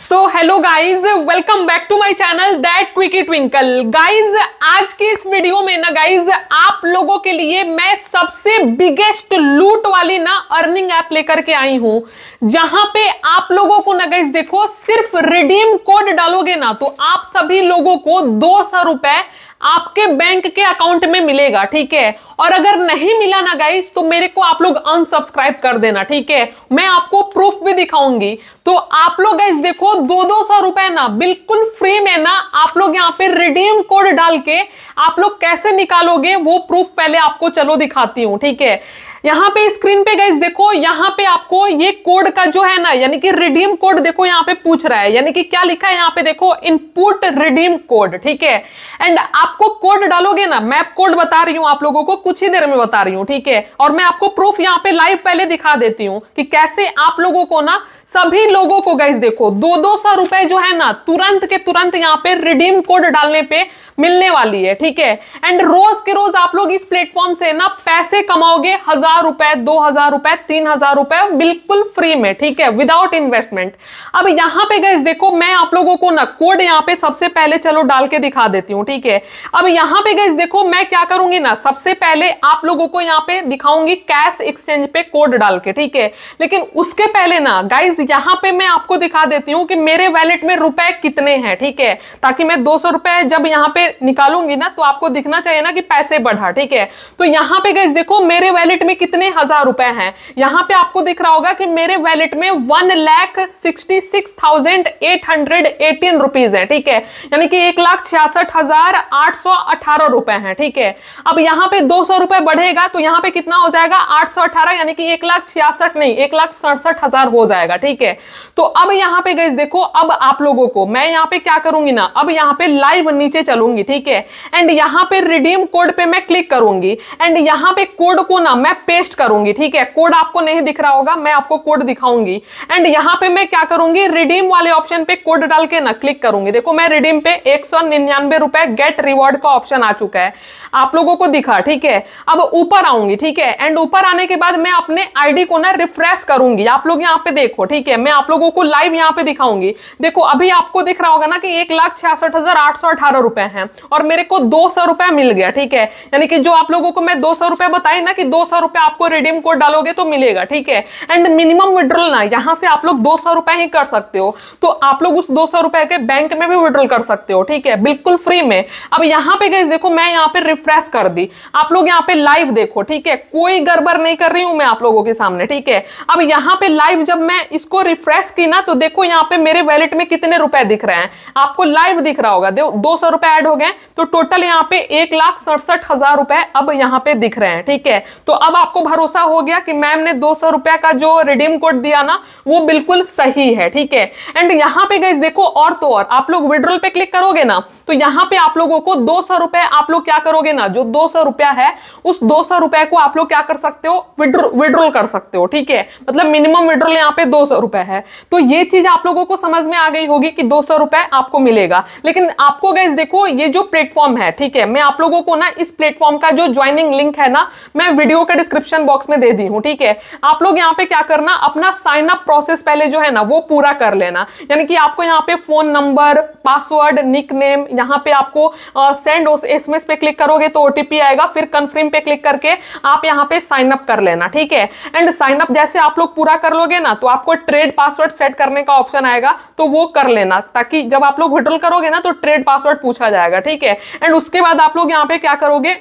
so hello guys welcome back to my channel that quickie twinkle guys आज के इस video में ना गाइज आप लोगों के लिए मैं सबसे बिगेस्ट लूट वाली ना अर्निंग ऐप लेकर के आई हूं जहां पे आप लोगों को ना गाइज देखो सिर्फ रिडीम कोड डालोगे ना तो आप सभी लोगों को दो सौ रुपए आपके बैंक के अकाउंट में मिलेगा ठीक है और अगर नहीं मिला ना गाइस तो मेरे को आप लोग अनसब्सक्राइब कर देना ठीक है मैं आपको प्रूफ भी दिखाऊंगी तो आप लोग गाइस देखो दो दो सौ रुपए ना बिल्कुल फ्री में ना आप लोग यहाँ पे रिडीम कोड डाल के आप लोग कैसे निकालोगे वो प्रूफ पहले आपको चलो दिखाती हूँ ठीक है यहाँ पे स्क्रीन पे गई देखो यहाँ पे आपको ये कोड का जो है ना यानी कि रिडीम कोड देखो यहाँ पे पूछ रहा है यानी कि क्या लिखा है यहाँ पे देखो इनपुट रिडीम कोड ठीक है एंड आपको कोड डालोगे ना मैप कोड बता रही हूँ आप लोगों को कुछ ही देर में बता रही हूँ ठीक है और मैं आपको प्रूफ यहाँ पे लाइव पहले दिखा देती हूँ कि कैसे आप लोगों को ना सभी लोगों को गैस देखो दो दो सौ रुपए जो है ना तुरंत के तुरंत यहाँ पे रिडीम कोड डालने पे मिलने वाली है ठीक है एंड रोज के रोज आप लोग इस प्लेटफॉर्म से ना पैसे कमाओगे हजार हजार रुपए दो हजार रुपए तीन हजार रुपए बिल्कुल फ्री में ठीक है विदाउट इन्वेस्टमेंट अब यहां पे गैस देखो मैं आप लोगों को ना कोड यहां पे सबसे पहले चलो डाल के दिखा देती हूं ठीक है अब यहां पे गैस देखो मैं क्या करूंगी ना सबसे पहले आप लोगों को यहां पे दिखाऊंगी कैश एक्सचेंज पे कोड डाल के ठीक है लेकिन उसके पहले ना गाइज यहां पे मैं आपको दिखा देती हूँ कि मेरे वैलेट में रुपए कितने हैं ठीक है ताकि मैं दो सौ रुपए जब यहां पे निकालूंगी ना तो आपको दिखना चाहिए ना कि पैसे बढ़ा ठीक है तो यहां पे गैस देखो मेरे वैलेट में कितने हजार रुपए हैं यहां पे आपको दिख रहा होगा कि मेरे वैलेट में one lakh sixty six thousand eight hundred eighteen rupees है ठीक है यानी कि एक लाख छियासठ हजार आठ सौ अठारह रुपए है ठीक है अब यहां पे दो सौ रुपए बढ़ेगा तो यहां पे कितना हो जाएगा आठ सौ अठारह यानी कि एक लाख छियासठ नहीं एक लाख सड़सठ हजार हो जाएगा ठीक है तो अब यहां पे गई देखो अब आप लोगों को मैं यहां पे क्या करूंगी ना अब यहां पे लाइव नीचे चलूंगी ठीक है एंड यहां पे रिडीम कोड पे मैं क्लिक करूंगी एंड यहां पे कोड को ना मैं पेस्ट करूंगी ठीक है कोड आपको नहीं दिख रहा होगा मैं आपको कोड दिखाऊंगी एंड यहाँ पे मैं क्या करूंगी रिडीम वाले ऑप्शन पे कोड डाल के ना क्लिक करूंगी देखो मैं रिडीम पे एक सौ निन्यानवे रुपए गेट रिवॉर्ड का ऑप्शन आ चुका है आप लोगों को दिखा ठीक है अब ऊपर आऊंगी ठीक है एंड ऊपर आने के बाद मैं अपने आईडी को ना रिफ्रेश करूंगी आप लोग यहाँ पे देखो ठीक है मैं आप लोगों को लाइव यहाँ पे दिखाऊंगी देखो अभी आपको दिख रहा होगा ना कि एक लाख छियासठ हजार आठ सौ अठारह रुपए है और मेरे को दो सौ रुपए मिल गया ठीक है यानी कि जो आप लोगों को मैं दो सौ रुपए बताई ना कि दो सौ रुपए आपको रिडीम कोड डालोगे तो मिलेगा ठीक है एंड मिनिमम विड्रॉल ना यहाँ से आप लोग दो ही कर सकते हो तो आप लोग उस दो के बैंक में भी विड्रॉल कर सकते हो ठीक है बिल्कुल फ्री में अब यहाँ पे गई देखो मैं यहाँ पे रिफ्रेश कर दी आप लोग यहाँ पे लाइव देखो ठीक है कोई गड़बड़ नहीं कर रही हूँ मैं आप लोगों के सामने ठीक है अब यहाँ पे लाइव जब मैं इसको रिफ्रेश की ना तो देखो यहाँ पे मेरे वैलेट में कितने रुपए दिख रहे हैं आपको लाइव दिख रहा होगा दो सौ रुपए ऐड हो गए तो टोटल यहाँ पे एक लाख सड़सठ हजार रुपए अब यहाँ पे दिख रहे हैं ठीक है तो अब आप आपको भरोसा हो गया कि मैम ने दो सौ रुपया का जो रिडीम कोड दिया ना वो बिल्कुल सही है ठीक है एंड यहाँ पे गई देखो और तो और आप लोग विड्रोल पे क्लिक करोगे ना तो यहाँ पे आप लोगों को दो सौ रुपए आप लोग क्या करोगे ना जो दो सौ रुपया है उस दो सौ रुपए को आप लोग क्या कर सकते हो विड्रोल कर सकते हो ठीक है मतलब मिनिमम विड्रोल यहाँ पे दो सौ रुपए है तो ये चीज आप लोगों को समझ में आ गई होगी कि दो सौ रुपए आपको मिलेगा लेकिन आपको गैस देखो ये जो प्लेटफॉर्म है ठीक है मैं आप लोगों को ना इस प्लेटफॉर्म का जो ज्वाइनिंग लिंक है ना मैं वीडियो का डिस्क्रिप्शन डिस्क्रिप्शन बॉक्स में दे दी हूँ ठीक है आप लोग यहाँ पे क्या करना अपना साइन अप प्रोसेस पहले जो है ना वो पूरा कर लेना यानी कि आपको यहाँ पे phone number password nickname यहाँ पे आपको सेंड एम पे क्लिक करोगे तो ओटीपी आएगा फिर कन्फर्म पे क्लिक करके आप यहाँ पे साइन अप कर लेना ठीक है एंड साइन अप जैसे आप लोग पूरा कर लोगे ना तो आपको ट्रेड पासवर्ड सेट करने का ऑप्शन आएगा तो वो कर लेना ताकि जब आप लोग विड्रॉल करोगे ना तो ट्रेड पासवर्ड पूछा जाएगा ठीक है एंड उसके बाद आप लोग यहाँ पे क्या करोगे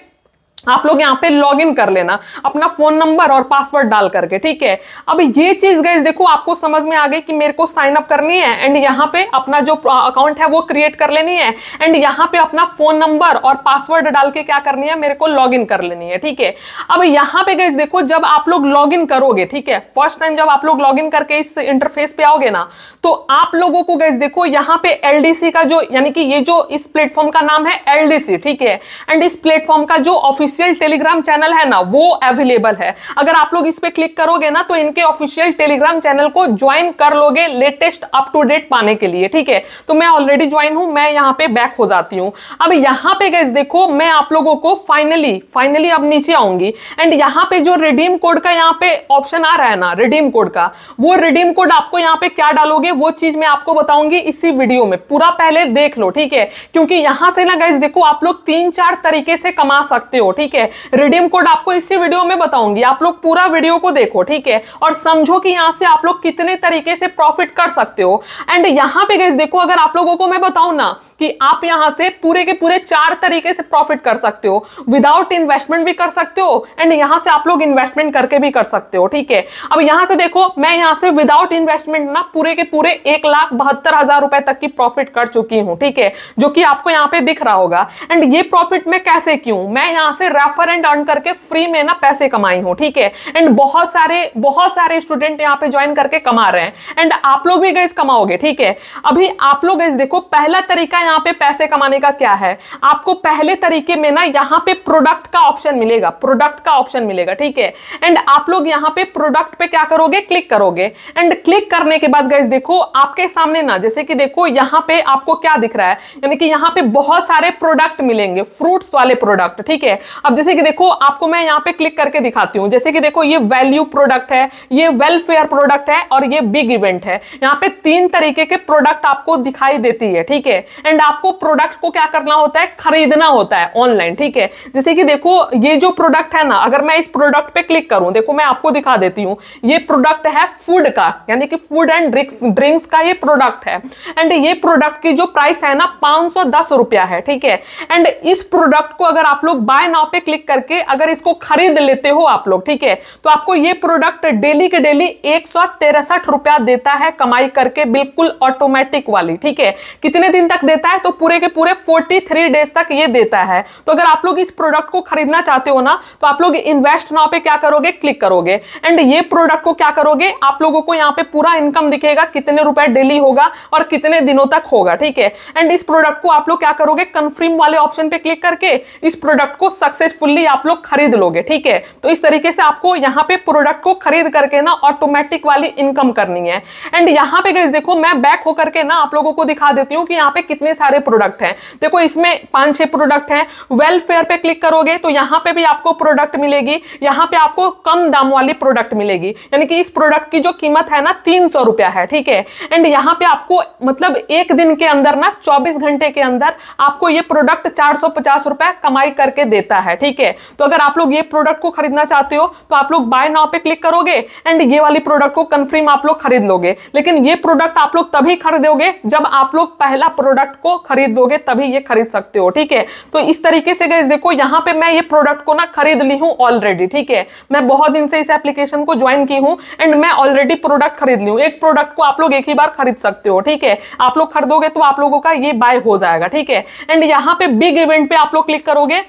आप लोग यहाँ पे लॉग इन कर लेना अपना फोन नंबर और पासवर्ड डाल करके ठीक है अब ये चीज गैस देखो आपको समझ में आ गई कि मेरे को साइन अप करनी है एंड यहाँ पे अपना जो अकाउंट है वो क्रिएट कर लेनी है एंड यहाँ पे अपना फोन नंबर और पासवर्ड डाल के क्या करनी है मेरे को लॉग इन कर लेनी है ठीक है अब यहाँ पे गैस देखो जब आप लोग लॉग इन करोगे ठीक है फर्स्ट टाइम जब आप लोग लॉग इन करके इस इंटरफेस पे आओगे ना तो आप लोगों को गैस देखो यहाँ पे एल का जो यानी कि ये जो इस प्लेटफॉर्म का नाम है एल ठीक है एंड इस प्लेटफॉर्म का जो ऑफिस ऑफिशियल टेलीग्राम चैनल है ना वो अवेलेबल है अगर आप लोग इस पर क्लिक करोगे ना तो इनके ऑफिशियल टेलीग्राम चैनल को ज्वाइन कर लोगे लेटेस्ट अप टू डेट पाने के लिए ठीक है तो मैं ऑलरेडी ज्वाइन हूं मैं यहाँ पे बैक हो जाती हूँ अब यहाँ पे गैस देखो मैं आप लोगों को फाइनली फाइनली अब नीचे आऊंगी एंड यहाँ पे जो रिडीम कोड का यहाँ पे ऑप्शन आ रहा है ना रिडीम कोड का वो रिडीम कोड आपको यहाँ पे क्या डालोगे वो चीज मैं आपको बताऊंगी इसी वीडियो में पूरा पहले देख लो ठीक है क्योंकि यहां से ना गैस देखो आप लोग तीन चार तरीके से कमा सकते हो ठीक है रिडीम कोड आपको इसी वीडियो में बताऊंगी आप लोग पूरा वीडियो को देखो ठीक है और समझो कि यहाँ से आप लोग कितने तरीके से प्रॉफिट कर सकते हो एंड यहाँ पे गैस देखो अगर आप लोगों को मैं बताऊँ ना कि आप यहां से पूरे के पूरे चार तरीके से प्रॉफिट कर सकते हो विदाउट इन्वेस्टमेंट भी कर सकते हो एंड यहां से आप लोग इन्वेस्टमेंट करके भी कर सकते हो ठीक है अब यहां से देखो मैं यहां से विदाउट इन्वेस्टमेंट ना पूरे के पूरे एक लाख बहत्तर हजार रुपए तक की प्रॉफिट कर चुकी हूँ ठीक है जो कि आपको यहाँ पे दिख रहा होगा एंड ये प्रॉफिट मैं कैसे क्यों मैं यहाँ से रेफर एंड अर्न करके फ्री में ना पैसे कमाई हूं ठीक है एंड बहुत सारे बहुत सारे स्टूडेंट यहाँ पे ज्वाइन करके कमा रहे हैं एंड आप लोग भी गैस कमाओगे ठीक है अभी आप लोग देखो पहला तरीका यहाँ पे पैसे कमाने का क्या है आपको पहले तरीके में ना यहाँ पे प्रोडक्ट का ऑप्शन मिलेगा प्रोडक्ट का ऑप्शन मिलेगा ठीक है एंड आप लोग यहाँ पे प्रोडक्ट पे क्या करोगे क्लिक करोगे एंड क्लिक करने के बाद गैस देखो आपके सामने ना जैसे कि देखो यहाँ पे आपको क्या दिख रहा है यानी कि यहाँ पे बहुत सारे प्रोडक्ट मिलेंगे फ्रूट्स वाले प्रोडक्ट ठीक है अब जैसे कि देखो आपको मैं यहाँ पे क्लिक करके दिखाती हूँ जैसे कि देखो ये वैल्यू प्रोडक्ट है ये वेलफेयर प्रोडक्ट है और ये बिग इवेंट है यहाँ पे तीन तरीके के प्रोडक्ट आपको दिखाई देती है ठीक है एंड एंड आपको प्रोडक्ट को क्या करना होता है खरीदना होता है ऑनलाइन ठीक है जैसे कि देखो ये जो प्रोडक्ट है ना अगर मैं इस प्रोडक्ट पे क्लिक करूं देखो मैं आपको दिखा देती हूँ ये प्रोडक्ट है फूड का यानी कि फूड एंड ड्रिंक्स ड्रिंक्स का ये प्रोडक्ट है एंड ये प्रोडक्ट की जो प्राइस है ना पांच रुपया है ठीक है एंड इस प्रोडक्ट को अगर आप लोग बाय नाव पे क्लिक करके अगर इसको खरीद लेते हो आप लोग ठीक है तो आपको ये प्रोडक्ट डेली के डेली एक रुपया देता है कमाई करके बिल्कुल ऑटोमेटिक वाली ठीक है कितने दिन तक देता देता है तो पूरे के पूरे 43 डेज तक ये देता है तो अगर आप लोग इस प्रोडक्ट को खरीदना चाहते हो ना तो आप लोग इन्वेस्ट नाउ पे क्या करोगे क्लिक करोगे एंड ये प्रोडक्ट को क्या करोगे आप लोगों को यहाँ पे पूरा इनकम दिखेगा कितने रुपए डेली होगा और कितने दिनों तक होगा ठीक है एंड इस प्रोडक्ट को आप लोग क्या करोगे कन्फर्म वाले ऑप्शन पे क्लिक करके इस प्रोडक्ट को सक्सेसफुल्ली आप लोग खरीद लोगे ठीक है तो इस तरीके से आपको यहाँ पे प्रोडक्ट को खरीद करके ना ऑटोमेटिक वाली इनकम करनी है एंड यहाँ पे गई देखो मैं बैक होकर के ना आप लोगों को दिखा देती हूँ कि यहाँ पे कितने सारे प्रोडक्ट हैं देखो इसमें पांच छह प्रोडक्ट हैं वेलफेयर पे क्लिक करोगे तो यहाँ पे भी आपको प्रोडक्ट मिलेगी यहाँ पे आपको कम दाम वाली प्रोडक्ट मिलेगी यानी कि इस प्रोडक्ट की जो कीमत है ना तीन रुपया है ठीक है एंड यहाँ पे आपको मतलब एक दिन के अंदर ना चौबीस घंटे के अंदर आपको ये प्रोडक्ट चार कमाई करके देता है ठीक है तो अगर आप लोग ये प्रोडक्ट को खरीदना चाहते हो तो आप लोग बाय नाव पे क्लिक करोगे एंड ये वाली प्रोडक्ट को कंफर्म आप लोग खरीद लोगे लेकिन ये प्रोडक्ट आप लोग तभी खरीदोगे जब आप लोग पहला प्रोडक्ट प्रोडक्ट को खरीद तभी ये खरीद सकते हो ठीक है तो इस तरीके से गैस देखो यहाँ पे मैं ये प्रोडक्ट को ना खरीद ली हूँ ऑलरेडी ठीक है मैं बहुत दिन से इस एप्लीकेशन को ज्वाइन की हूँ एंड मैं ऑलरेडी प्रोडक्ट खरीद ली हूँ एक प्रोडक्ट को आप लोग एक ही बार खरीद सकते हो ठीक है आप लोग खरीदोगे तो आप लोगों का ये बाय हो जाएगा ठीक है एंड यहाँ पे बिग इवेंट पे आप लोग क्लिक करोगे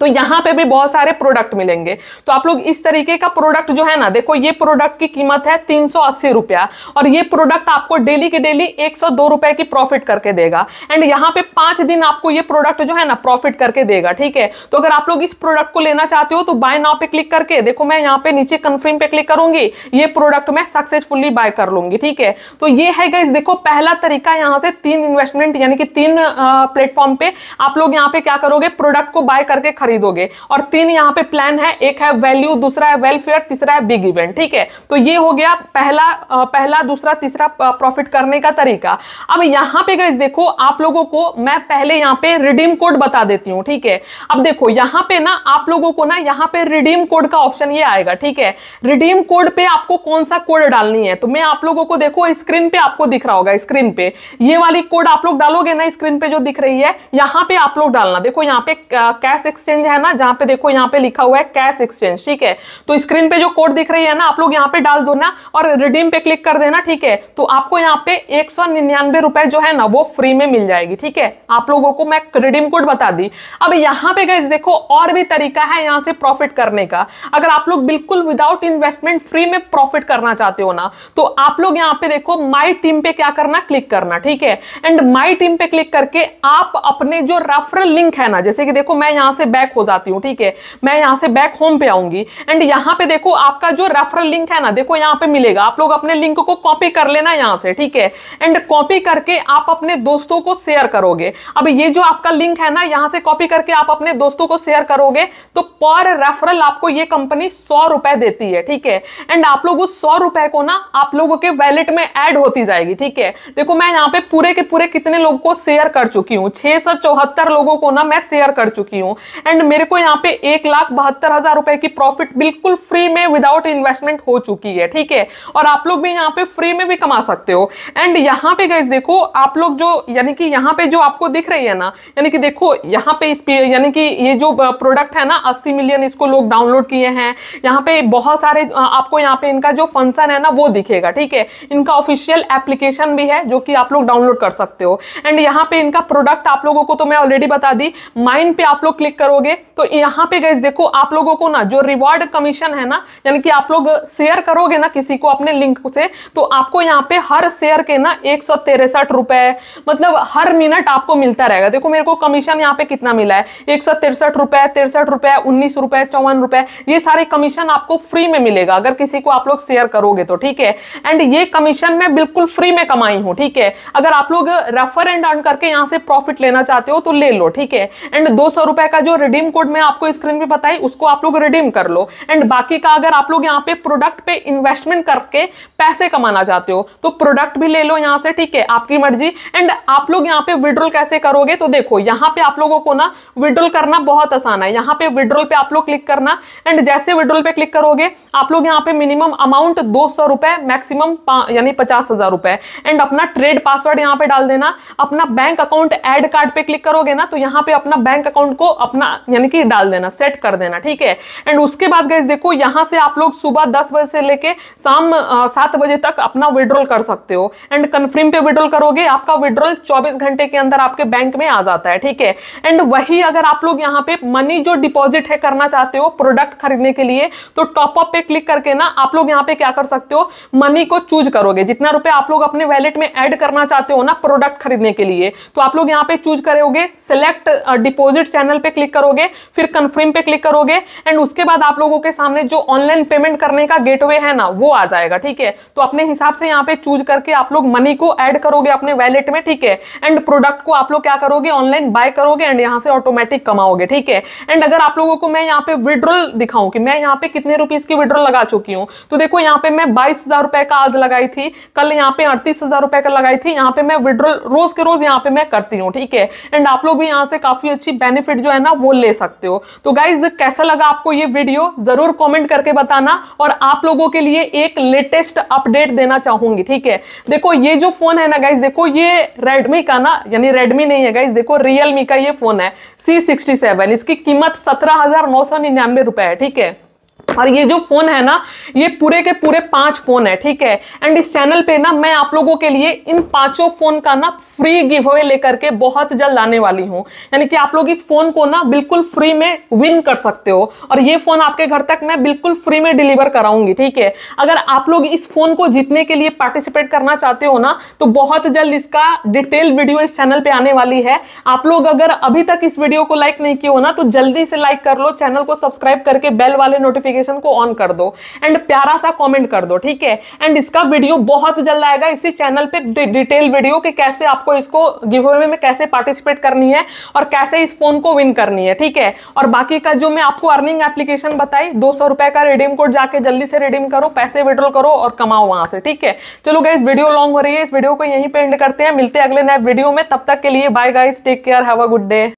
तो यहाँ पे भी बहुत सारे प्रोडक्ट मिलेंगे तो आप लोग इस तरीके का प्रोडक्ट जो है ना देखो ये प्रोडक्ट की कीमत है तीन रुपया और ये प्रोडक्ट आपको डेली के डेली एक रुपए की प्रॉफिट करके देगा एंड यहाँ पे पांच दिन आपको ये प्रोडक्ट जो है ना प्रॉफिट करके देगा ठीक है तो अगर आप लोग इस प्रोडक्ट को लेना चाहते हो तो बाय नाव पे क्लिक करके देखो मैं यहाँ पे नीचे कन्फर्म पे क्लिक करूंगी ये प्रोडक्ट मैं सक्सेसफुली बाय कर लूंगी ठीक है तो ये है गाइज देखो पहला तरीका यहाँ से तीन इन्वेस्टमेंट यानी कि तीन प्लेटफॉर्म पे आप लोग यहाँ पे क्या करोगे प्रोडक्ट को बाय करके खरीदोगे और तीन यहाँ पे प्लान है एक है वैल्यू दूसरा है वेलफेयर तीसरा है बिग इवेंट ठीक है तो ये हो गया पहला पहला दूसरा तीसरा प्रॉफिट करने का तरीका अब यहाँ पे गई देखो आप लोगों को मैं पहले यहाँ पे रिडीम कोड बता देती हूँ ठीक है अब देखो यहाँ पे ना आप लोगों को ना यहाँ पे रिडीम कोड का ऑप्शन ये आएगा ठीक है रिडीम कोड पे आपको कौन सा कोड डालनी है तो मैं आप लोगों को देखो स्क्रीन पे आपको दिख रहा होगा स्क्रीन पे ये वाली कोड आप लोग डालोगे ना स्क्रीन पे जो दिख रही है यहाँ पे आप लोग डालना देखो यहाँ पे कैश एक्सचेंज एक्सचेंज है ना जहां पे देखो यहाँ पे लिखा हुआ है कैश एक्सचेंज ठीक है तो स्क्रीन पे जो कोड दिख रही है ना आप लोग यहाँ पे डाल दो ना और रिडीम पे क्लिक कर देना ठीक है तो आपको यहाँ पे एक रुपए जो है ना वो फ्री में मिल जाएगी ठीक है आप लोगों को मैं रिडीम कोड बता दी अब यहाँ पे गए देखो और भी तरीका है यहाँ से प्रॉफिट करने का अगर आप लोग बिल्कुल विदाउट इन्वेस्टमेंट फ्री में प्रॉफिट करना चाहते हो ना तो आप लोग यहाँ पे देखो माई टीम पे क्या करना क्लिक करना ठीक है एंड माई टीम पे क्लिक करके आप अपने जो रेफरल लिंक है ना जैसे कि देखो मैं यहाँ से बैक हो जाती हूँ ठीक है मैं यहाँ से बैक होम पे आऊंगी एंड यहाँ पे देखो आपका जो रेफरल लिंक है ना देखो यहाँ पे मिलेगा आप लोग अपने लिंक को कॉपी कर लेना यहाँ से ठीक है एंड कॉपी करके आप अपने दोस्तों को शेयर करोगे अब ये जो आपका लिंक है ना यहाँ से कॉपी करके आप अपने दोस्तों को शेयर करोगे तो पर रेफरल आपको ये कंपनी सौ रुपए देती है ठीक है एंड आप लोग उस सौ रुपए को ना आप लोगों के वैलेट में एड होती जाएगी ठीक है देखो मैं यहाँ पे पूरे के पूरे कितने लोगों को शेयर कर चुकी हूँ छह लोगों को ना मैं शेयर कर चुकी हूँ एंड मेरे को यहाँ पे एक लाख बहत्तर हजार रुपए की प्रॉफिट बिल्कुल फ्री में विदाउट इन्वेस्टमेंट हो चुकी है ठीक है और आप लोग भी यहाँ पे फ्री में भी कमा सकते हो एंड यहाँ पे गैस देखो आप लोग जो यानी कि यहाँ पे जो आपको दिख रही है ना यानी कि देखो यहाँ पे इस यानी कि ये जो प्रोडक्ट है ना अस्सी मिलियन इसको लोग डाउनलोड किए हैं यहाँ पे बहुत सारे आपको यहाँ पे इनका जो फंक्शन है ना वो दिखेगा ठीक है इनका ऑफिशियल एप्लीकेशन भी है जो कि आप लोग डाउनलोड कर सकते हो एंड यहाँ पे इनका प्रोडक्ट आप लोगों को तो मैं ऑलरेडी बता दी माइन पे आप लोग क्लिक करो करोगे तो यहाँ पे गैस देखो आप लोगों को ना जो रिवॉर्ड कमीशन है ना यानी कि आप लोग शेयर करोगे ना किसी को अपने लिंक से तो आपको यहाँ पे हर शेयर के ना एक सौ तिरसठ रुपए मतलब हर मिनट आपको मिलता रहेगा देखो मेरे को कमीशन यहाँ पे कितना मिला है एक सौ तिरसठ रुपए तिरसठ रुपए उन्नीस रुपए चौवन रुपए ये सारे कमीशन आपको फ्री में मिलेगा अगर किसी को आप लोग शेयर करोगे तो ठीक है एंड ये कमीशन मैं बिल्कुल फ्री में कमाई हूँ ठीक है अगर आप लोग रेफर एंड अर्न करके यहाँ से प्रॉफिट लेना चाहते हो तो ले लो ठीक है एंड दो सौ रुपए का जो रिडीम कोड में आपको स्क्रीन पे बताई उसको आप लोग रिडीम कर लो एंड बाकी का अगर आप लोग यहाँ पे प्रोडक्ट पे इन्वेस्टमेंट करके पैसे कमाना चाहते हो तो प्रोडक्ट भी ले लो यहाँ से ठीक है आपकी मर्जी एंड आप लोग यहाँ पे विड्रॉल कैसे करोगे तो देखो यहाँ पे आप लोगों को ना विड्रॉल करना बहुत आसान है यहाँ पे विड्रॉल पे आप लोग क्लिक करना एंड जैसे विड्रॉल पे क्लिक करोगे आप लोग यहाँ पे मिनिमम अमाउंट दो सौ रुपए मैक्सिमम यानी पचास हजार रुपए एंड अपना ट्रेड पासवर्ड यहाँ पे डाल देना अपना बैंक अकाउंट एड कार्ड पे क्लिक करोगे ना तो यहाँ पे अपना बैंक अकाउंट को अपना देना यानी कि डाल देना सेट कर देना ठीक है एंड उसके बाद गैस देखो यहाँ से आप लोग सुबह दस बजे से लेके शाम सात बजे तक अपना विड्रॉल कर सकते हो एंड कन्फर्म पे विड्रॉल करोगे आपका विड्रॉल चौबीस घंटे के अंदर आपके बैंक में आ जाता है ठीक है एंड वही अगर आप लोग यहाँ पे मनी जो डिपॉजिट है करना चाहते हो प्रोडक्ट खरीदने के लिए तो टॉपअप पे क्लिक करके ना आप लोग यहाँ पे क्या कर सकते हो मनी को चूज करोगे जितना रुपए आप लोग अपने वैलेट में ऐड करना चाहते हो ना प्रोडक्ट खरीदने के लिए तो आप लोग यहाँ पे चूज करोगे सिलेक्ट डिपॉजिट चैनल पे क्लिक करोगे फिर कन्फर्म पे क्लिक करोगे एंड उसके बाद आप लोगों के सामने जो ऑनलाइन पेमेंट करने का गेटवे है ना वो आ जाएगा ठीक है तो अपने हिसाब से यहाँ पे चूज करके आप लोग मनी को ऐड करोगे अपने वैलेट में ठीक है एंड प्रोडक्ट को आप लोग क्या करोगे ऑनलाइन बाय करोगे एंड यहाँ से ऑटोमेटिक कमाओगे ठीक है एंड अगर आप लोगों को मैं यहाँ पे विड्रॉल दिखाऊं कि मैं यहाँ पे कितने रुपीज की विड्रॉल लगा चुकी हूँ तो देखो यहाँ पे मैं बाईस रुपए का आज लगाई थी कल यहाँ पे अड़तीस रुपए का लगाई थी यहाँ पे मैं विड्रॉल रोज के रोज यहाँ पे मैं करती हूँ ठीक है एंड आप लोग भी यहाँ से काफी अच्छी बेनिफिट जो है ना वो ले सकते हो तो गाइज कैसा लगा आपको ये वीडियो जरूर कॉमेंट करके बताना और आप लोगों के लिए एक लेटेस्ट अपडेट देना चाहूंगी ठीक है देखो ये जो फोन है ना गाइज देखो ये रेडमी का ना यानी रेडमी नहीं है गाइज देखो Realme का ये फोन है C67 इसकी कीमत सत्रह हजार नौ सौ निन्यानवे रुपए है ठीक है और ये जो फ़ोन है ना ये पूरे के पूरे पांच फ़ोन है ठीक है एंड इस चैनल पे ना मैं आप लोगों के लिए इन पांचों फ़ोन का ना फ्री गिव अवे लेकर के बहुत जल्द आने वाली हूँ यानी कि आप लोग इस फ़ोन को ना बिल्कुल फ्री में विन कर सकते हो और ये फ़ोन आपके घर तक मैं बिल्कुल फ्री में डिलीवर कराऊंगी ठीक है अगर आप लोग इस फ़ोन को जीतने के लिए पार्टिसिपेट करना चाहते हो ना तो बहुत जल्द इसका डिटेल वीडियो इस चैनल पर आने वाली है आप लोग अगर अभी तक इस वीडियो को लाइक नहीं किया हो ना तो जल्दी से लाइक कर लो चैनल को सब्सक्राइब करके बेल वाले नोटिफिकेशन नोटिफिकेशन को ऑन कर दो एंड प्यारा सा कॉमेंट कर दो ठीक है एंड इसका वीडियो बहुत जल्द आएगा इसी चैनल पे डिटेल वीडियो कि कैसे आपको इसको गिव अवे में कैसे पार्टिसिपेट करनी है और कैसे इस फोन को विन करनी है ठीक है और बाकी का जो मैं आपको अर्निंग एप्लीकेशन बताई दो सौ रुपए का रिडीम कोड जाके जल्दी से रिडीम करो पैसे विड्रॉल करो और कमाओ वहां से ठीक है चलो गाइज वीडियो लॉन्ग हो रही है इस वीडियो को यहीं पे एंड करते हैं मिलते हैं अगले नए वीडियो में तब तक के लिए bye guys take care have a good day